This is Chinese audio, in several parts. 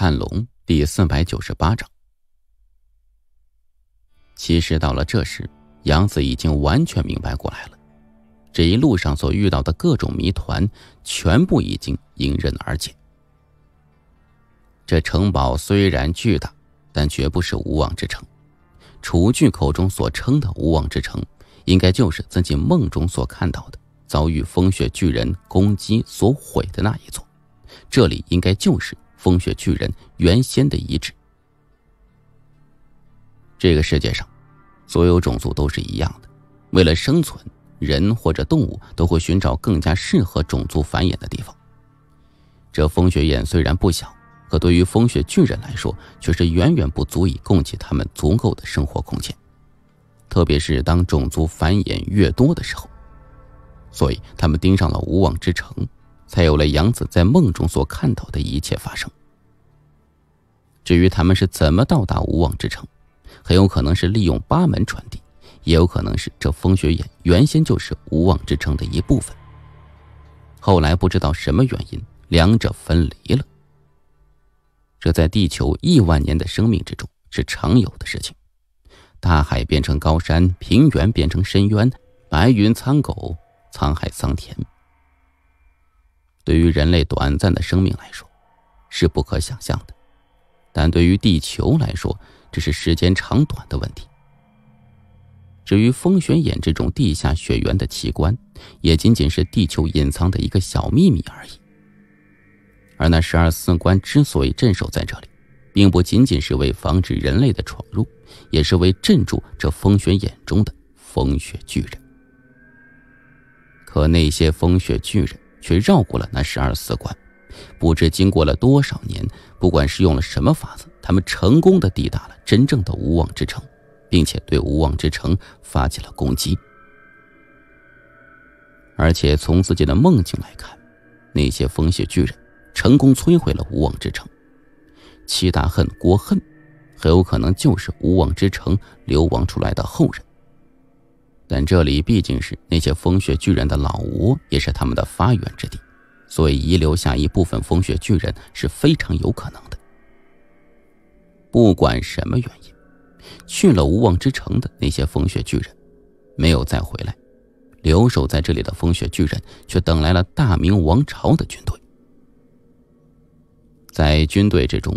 《探龙》第四百九十八章，其实到了这时，杨子已经完全明白过来了。这一路上所遇到的各种谜团，全部已经迎刃而解。这城堡虽然巨大，但绝不是无妄之城。楚剧口中所称的“无妄之城”，应该就是自己梦中所看到的，遭遇风雪巨人攻击所毁的那一座。这里应该就是。风雪巨人原先的遗址。这个世界上，所有种族都是一样的，为了生存，人或者动物都会寻找更加适合种族繁衍的地方。这风雪眼虽然不小，可对于风雪巨人来说，却是远远不足以供给他们足够的生活空间。特别是当种族繁衍越多的时候，所以他们盯上了无望之城。才有了杨子在梦中所看到的一切发生。至于他们是怎么到达无望之城，很有可能是利用八门传递，也有可能是这风雪眼原先就是无望之城的一部分，后来不知道什么原因，两者分离了。这在地球亿万年的生命之中是常有的事情：大海变成高山，平原变成深渊，白云苍狗，沧海桑田。对于人类短暂的生命来说，是不可想象的；但对于地球来说，只是时间长短的问题。至于风玄眼这种地下雪原的奇观，也仅仅是地球隐藏的一个小秘密而已。而那十二四关之所以镇守在这里，并不仅仅是为防止人类的闯入，也是为镇住这风玄眼中的风雪巨人。可那些风雪巨人……却绕过了那十二死关，不知经过了多少年，不管是用了什么法子，他们成功的抵达了真正的无望之城，并且对无望之城发起了攻击。而且从自己的梦境来看，那些风雪巨人成功摧毁了无望之城，七大恨国恨，很有可能就是无望之城流亡出来的后人。这里毕竟是那些风雪巨人的老窝，也是他们的发源之地，所以遗留下一部分风雪巨人是非常有可能的。不管什么原因，去了无望之城的那些风雪巨人没有再回来，留守在这里的风雪巨人却等来了大明王朝的军队。在军队之中，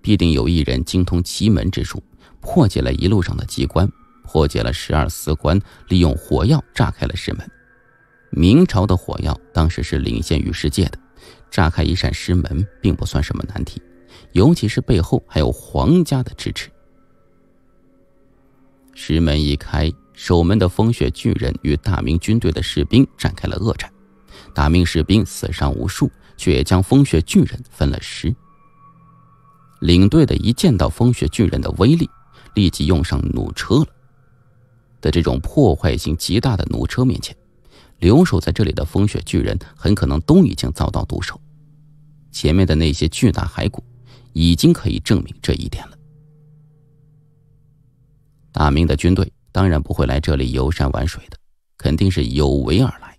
必定有一人精通奇门之术，破解了一路上的机关。破解了十二司关，利用火药炸开了石门。明朝的火药当时是领先于世界的，炸开一扇石门并不算什么难题，尤其是背后还有皇家的支持。石门一开，守门的风雪巨人与大明军队的士兵展开了恶战，大明士兵死伤无数，却也将风雪巨人分了尸。领队的一见到风雪巨人的威力，立即用上弩车了。的这种破坏性极大的弩车面前，留守在这里的风雪巨人很可能都已经遭到毒手。前面的那些巨大骸骨，已经可以证明这一点了。大明的军队当然不会来这里游山玩水的，肯定是有为而来。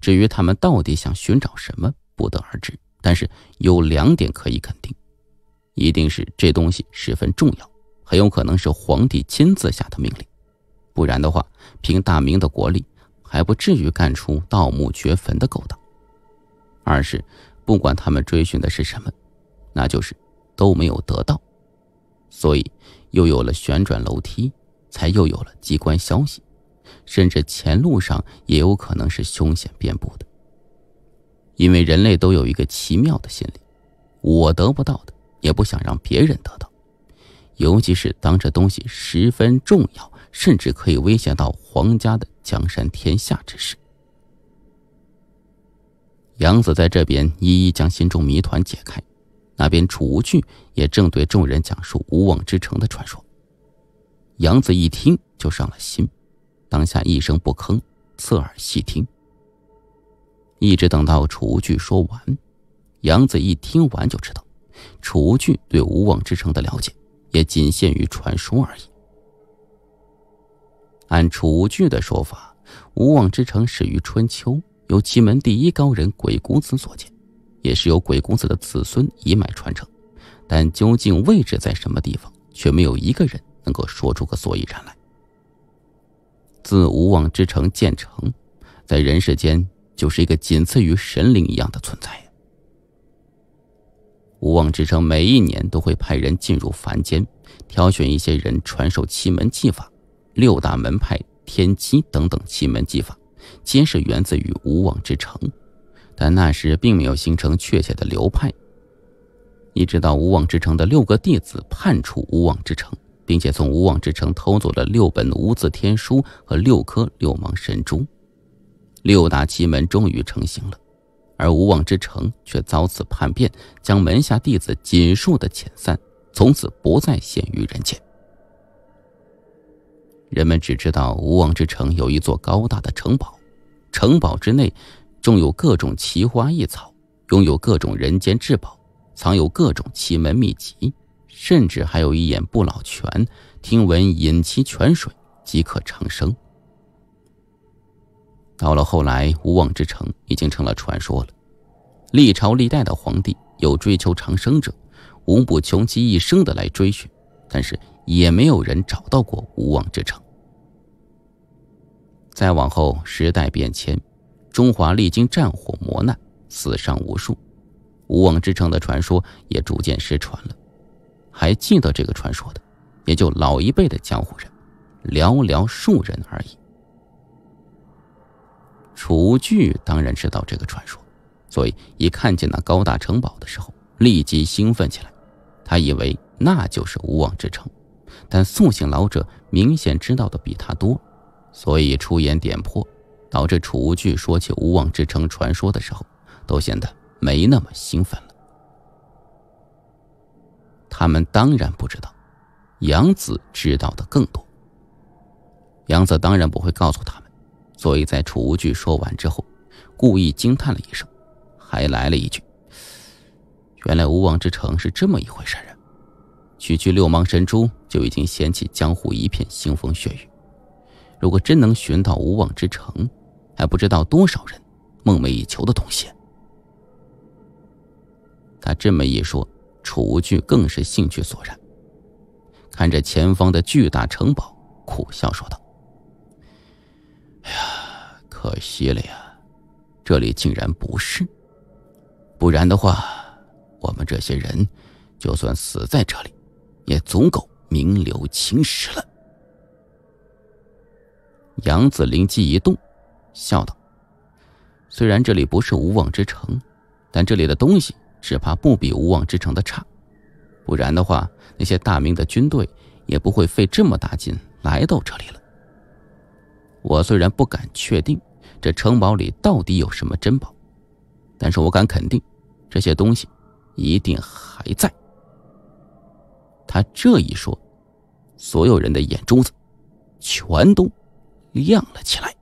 至于他们到底想寻找什么，不得而知。但是有两点可以肯定：一定是这东西十分重要，很有可能是皇帝亲自下的命令。不然的话，凭大明的国力，还不至于干出盗墓掘坟的勾当。二是，不管他们追寻的是什么，那就是都没有得到，所以又有了旋转楼梯，才又有了机关消息，甚至前路上也有可能是凶险遍布的。因为人类都有一个奇妙的心理，我得不到的，也不想让别人得到。尤其是当这东西十分重要，甚至可以威胁到皇家的江山天下之时，杨子在这边一一将心中谜团解开，那边楚无惧也正对众人讲述无妄之城的传说。杨子一听就上了心，当下一声不吭，侧耳细听，一直等到楚无惧说完，杨子一听完就知道楚无惧对无妄之城的了解。也仅限于传说而已。按楚剧的说法，无妄之城始于春秋，由奇门第一高人鬼谷子所建，也是由鬼谷子的子孙一脉传承。但究竟位置在什么地方，却没有一个人能够说出个所以然来。自无妄之城建成，在人世间就是一个仅次于神灵一样的存在。无妄之城每一年都会派人进入凡间，挑选一些人传授奇门技法。六大门派、天机等等奇门技法，皆是源自于无妄之城，但那时并没有形成确切的流派。一直到无妄之城的六个弟子叛出无妄之城，并且从无妄之城偷走了六本无字天书和六颗六芒神珠，六大奇门终于成型了。而无妄之城却遭此叛变，将门下弟子尽数的遣散，从此不再现于人间。人们只知道无妄之城有一座高大的城堡，城堡之内种有各种奇花异草，拥有各种人间至宝，藏有各种奇门秘籍，甚至还有一眼不老泉，听闻饮其泉水即可长生。到了后来，无妄之城已经成了传说了。历朝历代的皇帝有追求长生者，无不穷其一生的来追寻，但是也没有人找到过无妄之城。再往后，时代变迁，中华历经战火磨难，死伤无数，无妄之城的传说也逐渐失传了。还记得这个传说的，也就老一辈的江湖人，寥寥数人而已。楚无惧当然知道这个传说，所以一看见那高大城堡的时候，立即兴奋起来。他以为那就是无妄之城，但宿醒老者明显知道的比他多，所以出言点破，导致楚无惧说起无妄之城传说的时候，都显得没那么兴奋了。他们当然不知道，杨子知道的更多。杨子当然不会告诉他们。所以在楚无惧说完之后，故意惊叹了一声，还来了一句：“原来无妄之城是这么一回事啊！区区六芒神珠就已经掀起江湖一片腥风血雨，如果真能寻到无望之城，还不知道多少人梦寐以求的东西。”他这么一说，楚无惧更是兴趣索然，看着前方的巨大城堡，苦笑说道。哎呀，可惜了呀！这里竟然不是，不然的话，我们这些人就算死在这里，也足够名留青史了。杨子灵机一动，笑道：“虽然这里不是无妄之城，但这里的东西只怕不比无妄之城的差，不然的话，那些大明的军队也不会费这么大劲来到这里了。”我虽然不敢确定这城堡里到底有什么珍宝，但是我敢肯定，这些东西一定还在。他这一说，所有人的眼珠子全都亮了起来。